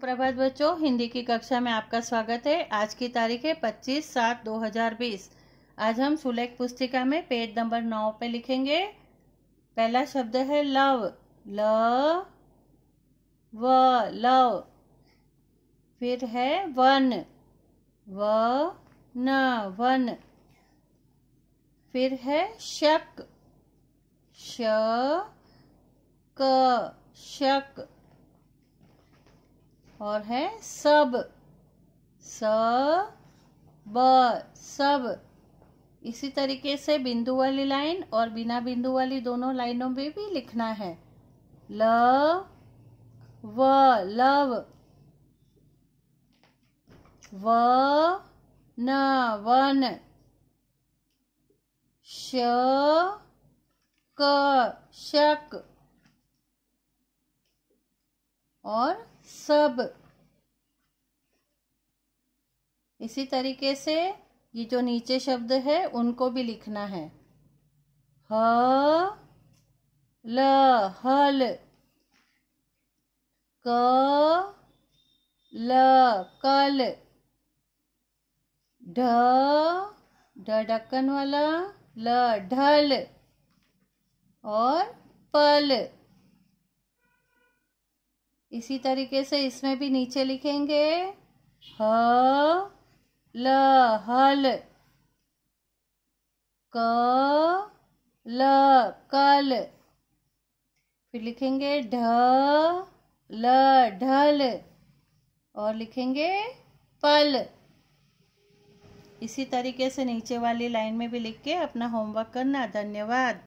प्रभात बच्चों हिंदी की कक्षा में आपका स्वागत है आज की तारीख है 25 सात 2020 आज हम सुलेख पुस्तिका में पेज नंबर नौ पे लिखेंगे पहला शब्द है लव ल व लव फिर है वन व न वन फिर है शक श क शक और है सब स ब सब इसी तरीके से बिंदु वाली लाइन और बिना बिंदु वाली दोनों लाइनों में भी लिखना है ल व लव व न वन श क शक और सब इसी तरीके से ये जो नीचे शब्द है उनको भी लिखना है ह ल हल क ल कल ढ ढ ढक्कन वाला ल ढल और पल इसी तरीके से इसमें भी नीचे लिखेंगे ह ल हल क ल कल फिर लिखेंगे ढ ल ढल और लिखेंगे पल इसी तरीके से नीचे वाली लाइन में भी लिख के अपना होमवर्क करना धन्यवाद